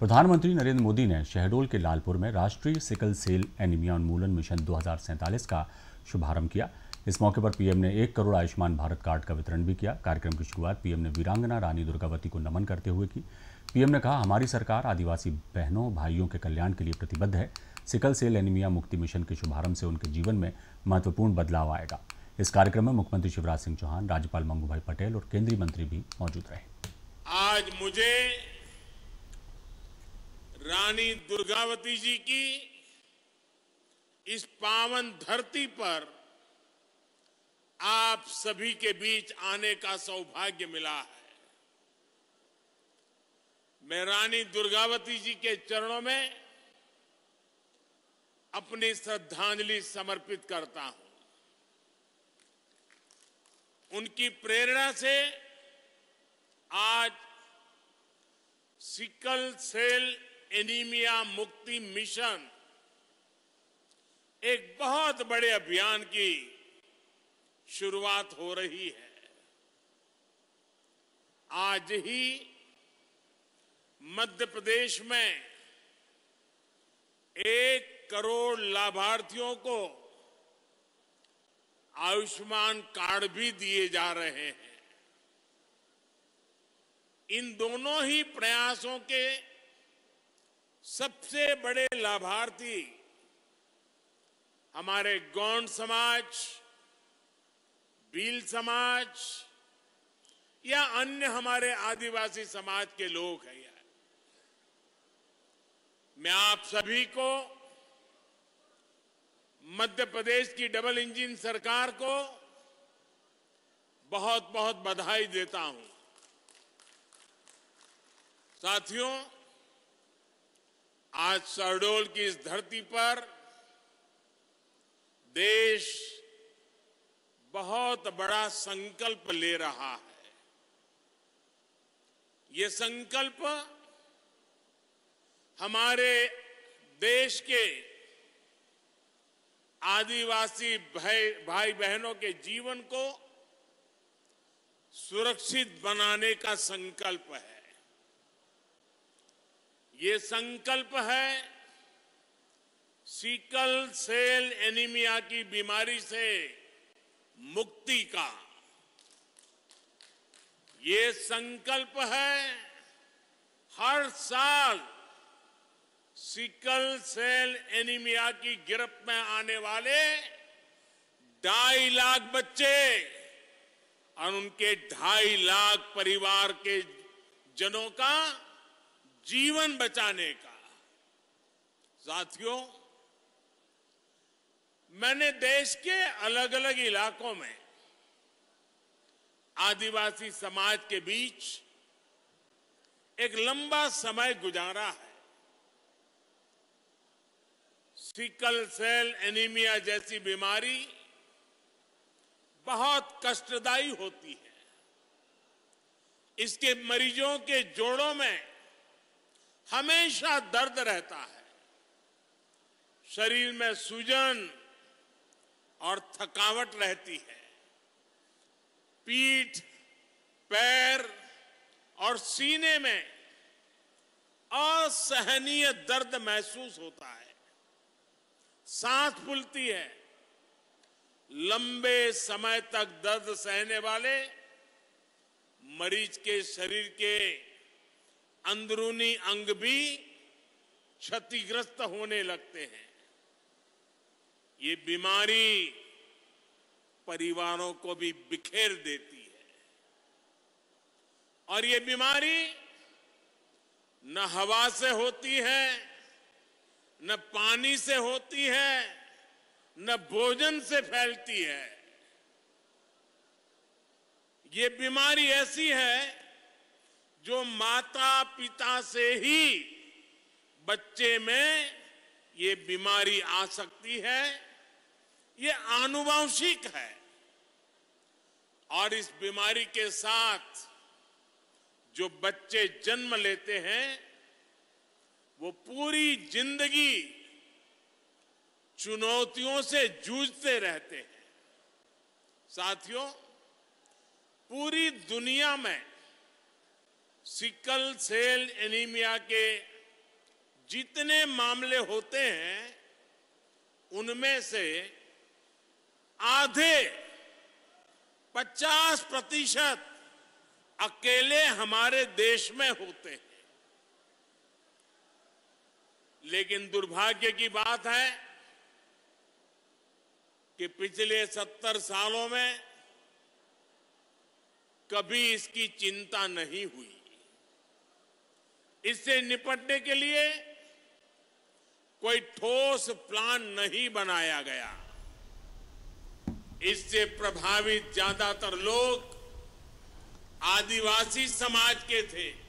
प्रधानमंत्री नरेंद्र मोदी ने शहडोल के लालपुर में राष्ट्रीय सिकल सेल एनीमिया उन्मूलन मिशन दो का शुभारंभ किया इस मौके पर पीएम ने एक करोड़ आयुष्मान भारत कार्ड का वितरण भी किया कार्यक्रम की शुरुआत पीएम ने वीरांगना रानी दुर्गावती को नमन करते हुए की पीएम ने कहा हमारी सरकार आदिवासी बहनों भाइयों के कल्याण के लिए प्रतिबद्ध है सिकल सेल एनीमिया मुक्ति मिशन के शुभारंभ से उनके जीवन में महत्वपूर्ण बदलाव आएगा इस कार्यक्रम में मुख्यमंत्री शिवराज सिंह चौहान राज्यपाल मंगू भाई पटेल और केंद्रीय मंत्री भी मौजूद रहे आज मुझे रानी दुर्गावती जी की इस पावन धरती पर आप सभी के बीच आने का सौभाग्य मिला है मैं रानी दुर्गावती जी के चरणों में अपनी श्रद्धांजलि समर्पित करता हूं उनकी प्रेरणा से आज सिकल सेल एनीमिया मुक्ति मिशन एक बहुत बड़े अभियान की शुरुआत हो रही है आज ही मध्य प्रदेश में एक करोड़ लाभार्थियों को आयुष्मान कार्ड भी दिए जा रहे हैं इन दोनों ही प्रयासों के सबसे बड़े लाभार्थी हमारे गौंड समाज भील समाज या अन्य हमारे आदिवासी समाज के लोग हैं यार मैं आप सभी को मध्य प्रदेश की डबल इंजन सरकार को बहुत बहुत बधाई देता हूं साथियों आज शहडोल की इस धरती पर देश बहुत बड़ा संकल्प ले रहा है ये संकल्प हमारे देश के आदिवासी भाई भाई बहनों के जीवन को सुरक्षित बनाने का संकल्प है ये संकल्प है सिकल सेल एनीमिया की बीमारी से मुक्ति का ये संकल्प है हर साल सिकल सेल एनीमिया की गिरफ्त में आने वाले ढाई लाख बच्चे और उनके ढाई लाख परिवार के जनों का जीवन बचाने का साथियों मैंने देश के अलग अलग इलाकों में आदिवासी समाज के बीच एक लंबा समय गुजारा है सिकल सेल एनीमिया जैसी बीमारी बहुत कष्टदायी होती है इसके मरीजों के जोड़ों में हमेशा दर्द रहता है शरीर में सूजन और थकावट रहती है पीठ पैर और सीने में असहनीय दर्द महसूस होता है सांस फूलती है लंबे समय तक दर्द सहने वाले मरीज के शरीर के अंदरूनी अंग भी क्षतिग्रस्त होने लगते हैं ये बीमारी परिवारों को भी बिखेर देती है और ये बीमारी न हवा से होती है न पानी से होती है न भोजन से फैलती है ये बीमारी ऐसी है जो माता पिता से ही बच्चे में ये बीमारी आ सकती है ये आनुवंशिक है और इस बीमारी के साथ जो बच्चे जन्म लेते हैं वो पूरी जिंदगी चुनौतियों से जूझते रहते हैं साथियों पूरी दुनिया में सिकल सेल एनीमिया के जितने मामले होते हैं उनमें से आधे 50 प्रतिशत अकेले हमारे देश में होते हैं लेकिन दुर्भाग्य की बात है कि पिछले 70 सालों में कभी इसकी चिंता नहीं हुई इससे निपटने के लिए कोई ठोस प्लान नहीं बनाया गया इससे प्रभावित ज्यादातर लोग आदिवासी समाज के थे